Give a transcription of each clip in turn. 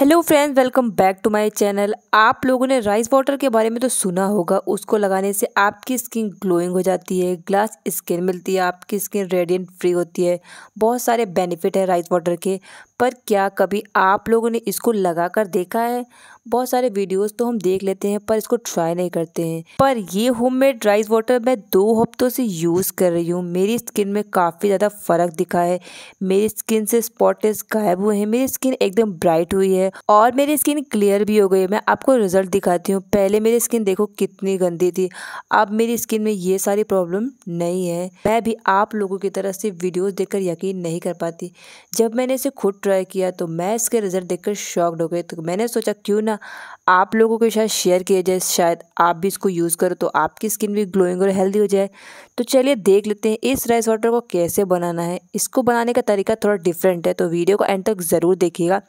hello friends welcome back to my channel आप लोगों ने राइस वाटर के बारे में तो सुना होगा उसको लगाने से आपकी स्किन ग्लोइंग हो जाती है ग्लास स्किन मिलती है आपकी स्किन रेडिएंट फ्री होती है बहुत सारे बेनिफिट है राइस वाटर के पर क्या कभी आप लोगों ने इसको लगा कर देखा है बहुत सारे वीडियोस तो हम देख लेते हैं पर इसको ट्राई नहीं करते हैं पर ये होममेड राइस वाटर मैं दो हफ्तों से यूज़ कर रही हूँ मेरी स्किन में काफ़ी ज़्यादा फ़र्क दिखा है मेरी स्किन से स्पॉटेस गायब हुए हैं मेरी स्किन एकदम ब्राइट हुई है और मेरी स्किन क्लियर भी हो गई है मैं आपको रिजल्ट दिखाती हूँ पहले मेरी स्किन देखो कितनी गंदी थी अब मेरी स्किन में ये सारी प्रॉब्लम नहीं है मैं भी आप लोगों की तरह से वीडियोज़ देख यकीन नहीं कर पाती जब मैंने इसे खुद ट्राई किया तो मैं इसके रिज़ल्ट देखकर शॉक्ड हो गई तो मैंने सोचा क्यों ना आप लोगों के साथ शेयर किया जाए शायद आप भी इसको यूज़ करो तो आपकी स्किन भी ग्लोइंग और हेल्दी हो जाए तो चलिए देख लेते हैं इस राइस वाटर को कैसे बनाना है इसको बनाने का तरीका थोड़ा डिफरेंट है तो वीडियो को एंड तक ज़रूर देखिएगा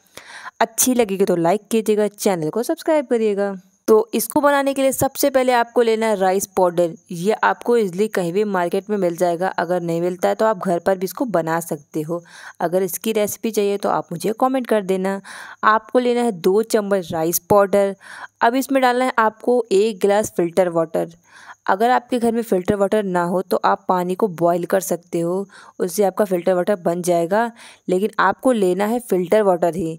अच्छी लगेगी तो लाइक कीजिएगा चैनल को सब्सक्राइब करिएगा तो इसको बनाने के लिए सबसे पहले आपको लेना है राइस पाउडर ये आपको इजली कहीं भी मार्केट में मिल जाएगा अगर नहीं मिलता है तो आप घर पर भी इसको बना सकते हो अगर इसकी रेसिपी चाहिए तो आप मुझे कमेंट कर देना आपको लेना है दो चम्मच राइस पाउडर अब इसमें डालना है आपको एक गिलास फ़िल्टर वाटर अगर आपके घर में फ़िल्टर वाटर ना हो तो आप पानी को बॉईल कर सकते हो उससे आपका फ़िल्टर वाटर बन जाएगा लेकिन आपको लेना है फ़िल्टर वाटर ही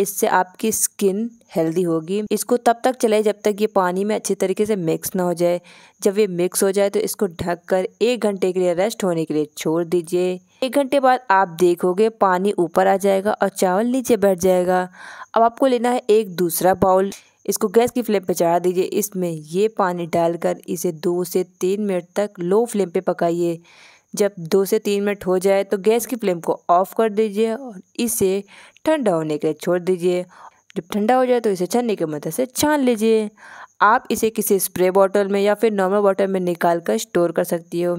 इससे आपकी स्किन हेल्दी होगी इसको तब तक चलाए जब तक ये पानी में अच्छी तरीके से मिक्स ना हो जाए जब ये मिक्स हो जाए तो इसको ढककर एक घंटे के लिए रेस्ट होने के लिए छोड़ दीजिए एक घंटे बाद आप देखोगे पानी ऊपर आ जाएगा और चावल नीचे बैठ जाएगा अब आपको लेना है एक दूसरा बाउल इसको गैस की फ्लेम पर चढ़ा दीजिए इसमें ये पानी डालकर इसे दो से तीन मिनट तक लो फ्लेम पे पकाइए जब दो से तीन मिनट हो जाए तो गैस की फ्लेम को ऑफ कर दीजिए और इसे ठंडा होने के लिए छोड़ दीजिए जब ठंडा हो जाए तो इसे छन्नी की मदद से छान लीजिए आप इसे किसी स्प्रे बॉटल में या फिर नॉर्मल बॉटल में निकाल कर स्टोर कर सकती हो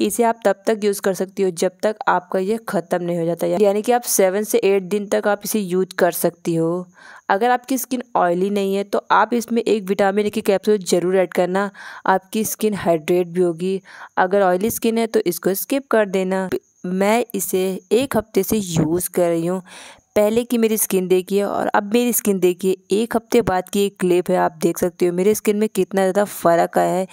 इसे आप तब तक यूज़ कर सकती हो जब तक आपका ये ख़त्म नहीं हो जाता यानी कि आप सेवन से एट दिन तक आप इसे यूज कर सकती हो अगर आपकी स्किन ऑयली नहीं है तो आप इसमें एक विटामिन की कैप्सूल ज़रूर ऐड करना आपकी स्किन हाइड्रेट भी होगी अगर ऑयली स्किन है तो इसको स्किप कर देना मैं इसे एक हफ्ते से यूज़ कर रही हूँ पहले की मेरी स्किन देखिए और अब मेरी स्किन देखिए एक हफ्ते बाद की एक क्लिप है आप देख सकते हो मेरे स्किन में कितना ज़्यादा फ़र्क आया है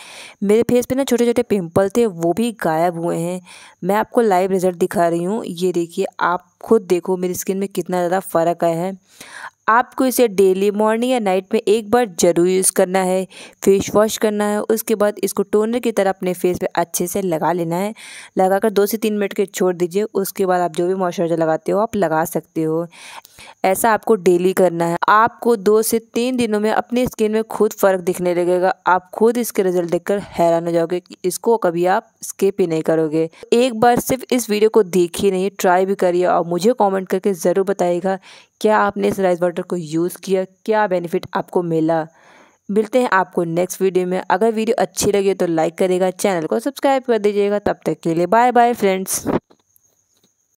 मेरे फेस पे ना छोटे छोटे पिंपल थे वो भी गायब हुए हैं मैं आपको लाइव रिज़ल्ट दिखा रही हूँ ये देखिए आप खुद देखो मेरी स्किन में कितना ज़्यादा फ़र्क आया है आपको इसे डेली मॉर्निंग या नाइट में एक बार ज़रूर यूज़ करना है फेस वॉश करना है उसके बाद इसको टोनर की तरह अपने फेस पे अच्छे से लगा लेना है लगाकर दो से तीन मिनट के छोड़ दीजिए उसके बाद आप जो भी मॉइस्चराइज़र लगाते हो आप लगा सकते हो ऐसा आपको डेली करना है आपको दो से तीन दिनों में अपनी स्किन में खुद फ़र्क दिखने लगेगा आप खुद इसके रिजल्ट देख हैरान हो जाओगे कि इसको कभी आप स्केप ही नहीं करोगे एक बार सिर्फ इस वीडियो को देखिए नहीं ट्राई भी करिए और मुझे कॉमेंट करके ज़रूर बताइएगा क्या आपने इस राइस वाटर को यूज़ किया क्या बेनिफिट आपको मिला मिलते हैं आपको नेक्स्ट वीडियो में अगर वीडियो अच्छी लगी तो लाइक करेगा चैनल को सब्सक्राइब कर दीजिएगा तब तक के लिए बाय बाय फ्रेंड्स